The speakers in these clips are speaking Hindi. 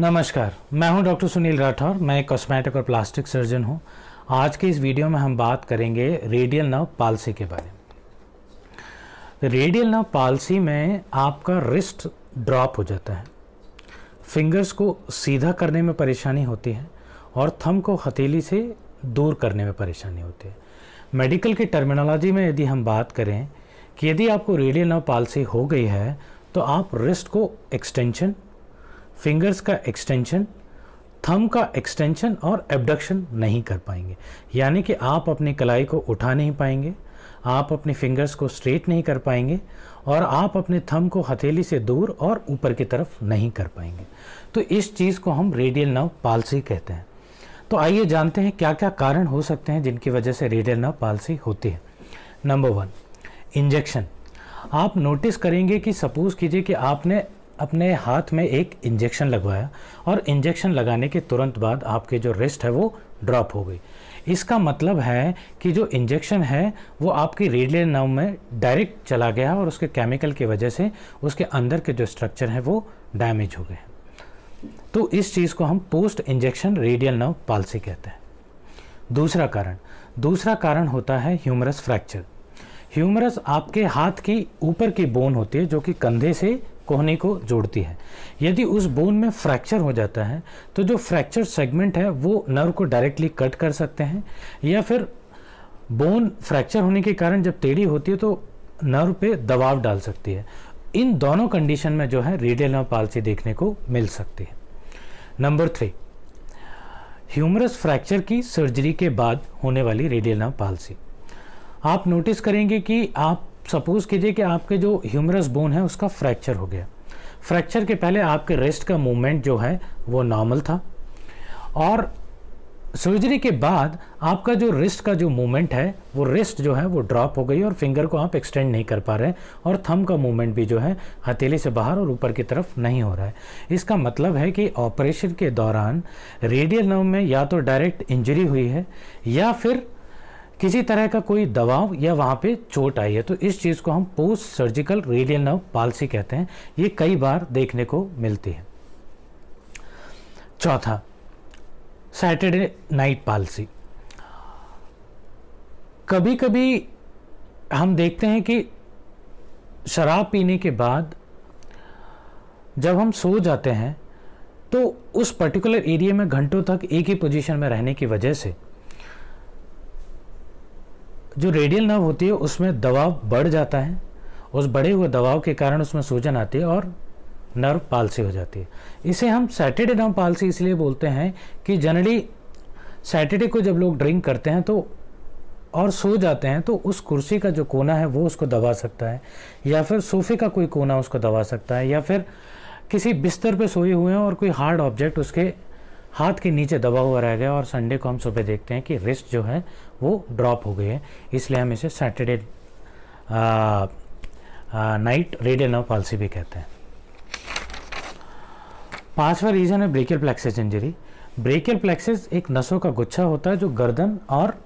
नमस्कार मैं हूं डॉक्टर सुनील राठौर मैं एक कॉस्मेटिक और प्लास्टिक सर्जन हूं आज के इस वीडियो में हम बात करेंगे रेडियल नर्व पालसी के बारे में रेडियल नर्व पालसी में आपका रिस्ट ड्रॉप हो जाता है फिंगर्स को सीधा करने में परेशानी होती है और थम को हथेली से दूर करने में परेशानी होती है मेडिकल की टर्मिनोलॉजी में यदि हम बात करें कि यदि आपको रेडियल नर्व पालसी हो गई है तो आप रिस्ट को एक्सटेंशन फिंगर्स का एक्सटेंशन थम का एक्सटेंशन और एबडक्शन नहीं कर पाएंगे यानी कि आप अपनी कलाई को उठा नहीं पाएंगे आप अपने फिंगर्स को स्ट्रेट नहीं कर पाएंगे और आप अपने थम को हथेली से दूर और ऊपर की तरफ नहीं कर पाएंगे तो इस चीज़ को हम रेडियल नर्व पालसी कहते हैं तो आइए जानते हैं क्या क्या कारण हो सकते हैं जिनकी वजह से रेडियल नर्व पालसी होती है नंबर वन इंजेक्शन आप नोटिस करेंगे कि सपोज़ कीजिए कि आपने अपने हाथ में एक इंजेक्शन लगवाया और इंजेक्शन लगाने के तुरंत बाद आपके जो रिस्ट है वो ड्रॉप हो गई इसका मतलब है कि जो इंजेक्शन है वो आपकी रेडियल नर्व में डायरेक्ट चला गया और उसके केमिकल की वजह से उसके अंदर के जो स्ट्रक्चर हैं वो डैमेज हो गए तो इस चीज़ को हम post injection radial nerve palsy कहते हैं दूसरा कारण दूसरा कारण होता है ह्यूमरस फ्रैक्चर ह्यूमरस आपके हाथ की ऊपर की बोन होती है जो कि कंधे से कोहनी को जोड़ती है यदि उस बोन में फ्रैक्चर हो जाता है तो जो फ्रैक्चर सेगमेंट है वो नर्व को डायरेक्टली कट कर सकते हैं या फिर बोन फ्रैक्चर होने के कारण जब टेढ़ी होती है तो नर्व पे दबाव डाल सकती है इन दोनों कंडीशन में जो है रेडियल नर्व पालसी देखने को मिल सकती है नंबर थ्री ह्यूमरस फ्रैक्चर की सर्जरी के बाद होने वाली रेडियल नर्व पालसी आप नोटिस करेंगे कि आप सपोज़ कीजिए कि आपके जो ह्यूमरस बोन है उसका फ्रैक्चर हो गया फ्रैक्चर के पहले आपके रेस्ट का मूवमेंट जो है वो नॉर्मल था और सर्जरी के बाद आपका जो रिस्ट का जो मूवमेंट है वो रिस्ट जो है वो ड्रॉप हो गई और फिंगर को आप एक्सटेंड नहीं कर पा रहे और थम का मूवमेंट भी जो है हथेली से बाहर और ऊपर की तरफ नहीं हो रहा है इसका मतलब है कि ऑपरेशन के दौरान रेडियल नर्व में या तो डायरेक्ट इंजरी हुई है या फिर किसी तरह का कोई दबाव या वहाँ पे चोट आई है तो इस चीज़ को हम post surgical radial nerve palsy कहते हैं ये कई बार देखने को मिलती है चौथा सैटरडे नाइट पालसी कभी कभी हम देखते हैं कि शराब पीने के बाद जब हम सो जाते हैं तो उस पर्टिकुलर एरिया में घंटों तक एक ही पोजीशन में रहने की वजह से जो रेडियल नर्व होती है उसमें दबाव बढ़ जाता है उस बढ़े हुए दबाव के कारण उसमें सूजन आती है और नर्व पालसी हो जाती है इसे हम सैटरडे नर्व पालसी इसलिए बोलते हैं कि जनरली सैटरडे को जब लोग ड्रिंक करते हैं तो और सो जाते हैं तो उस कुर्सी का जो कोना है वो उसको दबा सकता है या फिर सोफे का कोई कोना उसको दबा सकता है या फिर किसी बिस्तर पे सोए हुए हैं और कोई हार्ड ऑब्जेक्ट उसके हाथ के नीचे दबा हुआ रह गया और संडे को हम सुबह देखते हैं कि रिस्ट जो है वो ड्रॉप हो गई है इसलिए हम इसे Saturday night radial nerve palsy भी कहते हैं पांचवा रीजन है brachial plexus injury brachial plexus एक नसों का गुच्छा होता है जो गर्दन और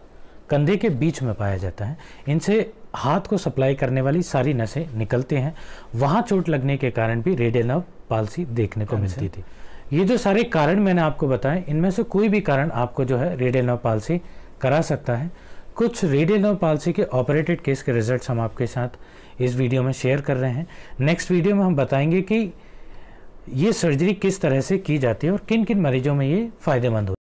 कंधे के बीच में पाया जाता है इनसे हाथ को सप्लाई करने वाली सारी नसें निकलते हैं वहां चोट लगने के कारण भी रेडियल नर्व पालसी देखने को हाँ मिलती थी ये जो सारे कारण मैंने आपको बताए इनमें से कोई भी कारण आपको जो है रेडियल नर्व पालसी करा सकता है कुछ रेडियल नर्व पालसी के ऑपरेटेड केस के रिजल्ट्स हम आपके साथ इस वीडियो में शेयर कर रहे हैं नेक्स्ट वीडियो में हम बताएंगे कि ये सर्जरी किस तरह से की जाती है और किन किन मरीजों में ये फ़ायदेमंद होती है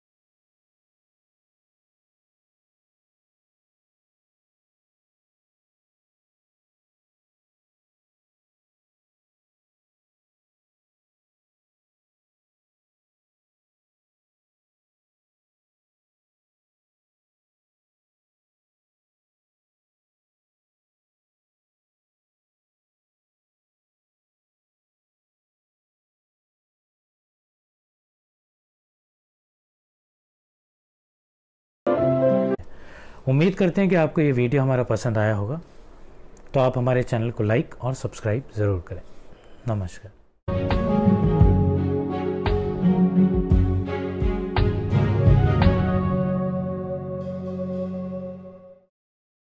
उम्मीद करते हैं कि आपको ये वीडियो हमारा पसंद आया होगा तो आप हमारे चैनल को लाइक और सब्सक्राइब ज़रूर करें नमस्कार